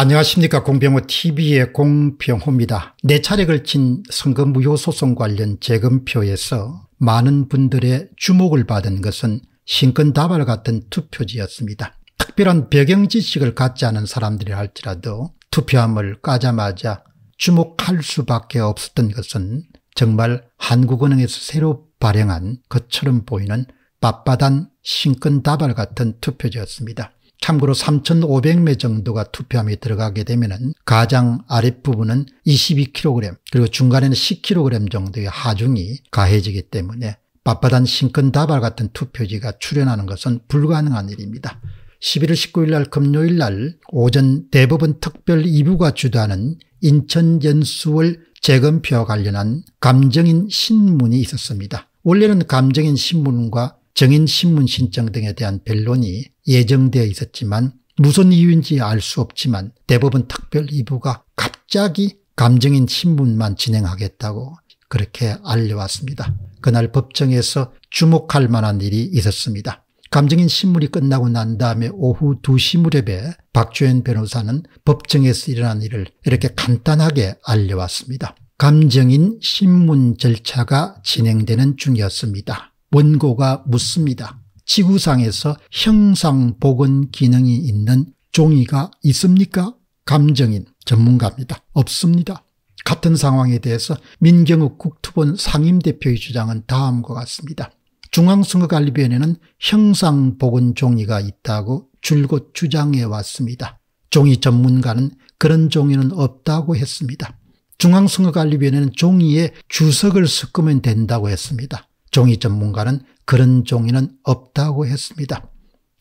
안녕하십니까 공병호 tv의 공병호입니다. 네 차례 걸친 선거 무효 소송 관련 재검표에서 많은 분들의 주목을 받은 것은 신권다발 같은 투표지였습니다. 특별한 배경 지식을 갖지 않은 사람들이 할지라도 투표함을 까자마자 주목할 수밖에 없었던 것은 정말 한국은행에서 새로 발행한 것처럼 보이는 빳빳한 신권다발 같은 투표지였습니다. 참고로 3,500매 정도가 투표함에 들어가게 되면 가장 아랫부분은 22kg 그리고 중간에는 10kg 정도의 하중이 가해지기 때문에 바빠단 신근다발 같은 투표지가 출현하는 것은 불가능한 일입니다. 11월 19일 날 금요일 날 오전 대법원 특별 2부가 주도하는 인천 연수월 재검표와 관련한 감정인 신문이 있었습니다. 원래는 감정인 신문과 정인신문신청 등에 대한 변론이 예정되어 있었지만 무슨 이유인지 알 수 없지만 대법원 특별 이부가 갑자기 감정인 신문만 진행하겠다고 그렇게 알려왔습니다. 그날 법정에서 주목할 만한 일이 있었습니다. 감정인 신문이 끝나고 난 다음에 오후 2시 무렵에 박주현 변호사는 법정에서 일어난 일을 이렇게 간단하게 알려왔습니다. 감정인 신문 절차가 진행되는 중이었습니다. 원고가 묻습니다. 지구상에서 형상복원 기능이 있는 종이가 있습니까? 감정인 전문가입니다. 없습니다. 같은 상황에 대해서 민경욱 국토본 상임대표의 주장은 다음과 같습니다. 중앙선거관리위원회는 형상복원 종이가 있다고 줄곧 주장해 왔습니다. 종이 전문가는 그런 종이는 없다고 했습니다. 중앙선거관리위원회는 종이에 주석을 섞으면 된다고 했습니다. 종이 전문가는 그런 종이는 없다고 했습니다.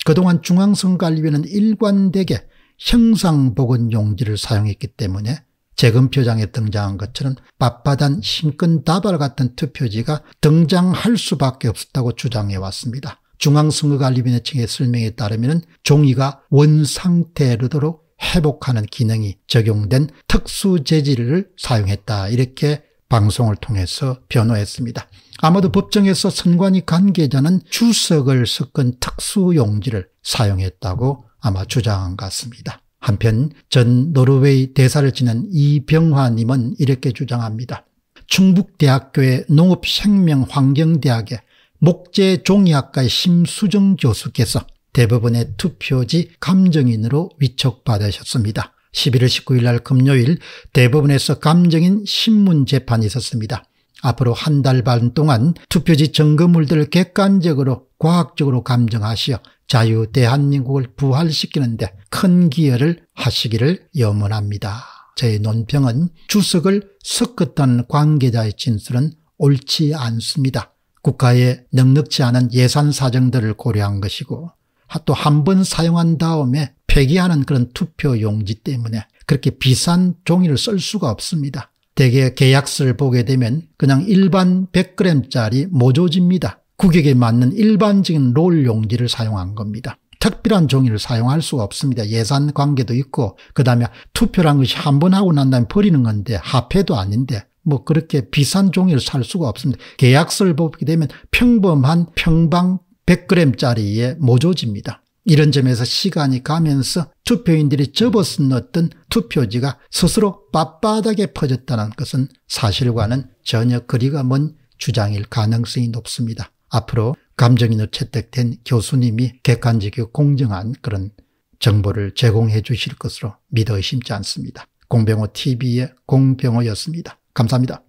그동안 중앙선관위는 리 일관되게 형상보건용지를 사용했기 때문에 재금표장에 등장한 것처럼 밥바단 심근다발 같은 투표지가 등장할 수밖에 없었다고 주장해왔습니다. 중앙선거관리위원회 측의 설명에 따르면 종이가 원상태로도록 회복하는 기능이 적용된 특수 재질을 사용했다 이렇게 방송을 통해서 변호했습니다. 아마도 법정에서 선관위 관계자는 주석을 섞은 특수용지를 사용했다고 아마 주장한 것 같습니다. 한편 전 노르웨이 대사를 지낸 이병화님은 이렇게 주장합니다. 충북대학교의 농업생명환경대학의 목재종이학과의 심수정 교수께서 대법원의 투표지 감정인으로 위촉받으셨습니다. 11월 19일 날 금요일 대법원에서 감정인 신문 재판이 있었습니다. 앞으로 한 달 반 동안 투표지 점검물들을 객관적으로 과학적으로 감정하시어 자유 대한민국을 부활시키는데 큰 기여를 하시기를 염원합니다. 제 논평은 주석을 섞었던 관계자의 진술은 옳지 않습니다. 국가의 넉넉지 않은 예산 사정들을 고려한 것이고 또한번 사용한 다음에 폐기하는 그런 투표용지 때문에 그렇게 비싼 종이를 쓸 수가 없습니다. 대개 계약서를 보게 되면 그냥 일반 100g짜리 모조지입니다. 구격에 맞는 일반적인 롤 용지를 사용한 겁니다. 특별한 종이를 사용할 수가 없습니다. 예산 관계도 있고 그다음에 투표란 것이 한 번 하고 난 다음에 버리는 건데 합해도 아닌데 뭐 그렇게 비싼 종이를 살 수가 없습니다. 계약서를 보게 되면 평범한 평방 100g짜리의 모조지입니다. 이런 점에서 시간이 가면서 투표인들이 접어쓴 어떤 투표지가 스스로 빳빳하게 퍼졌다는 것은 사실과는 전혀 거리가 먼 주장일 가능성이 높습니다. 앞으로 감정인으로 채택된 교수님이 객관적이고 공정한 그런 정보를 제공해 주실 것으로 믿어 의심치 않습니다. 공병호 TV의 공병호였습니다. 감사합니다.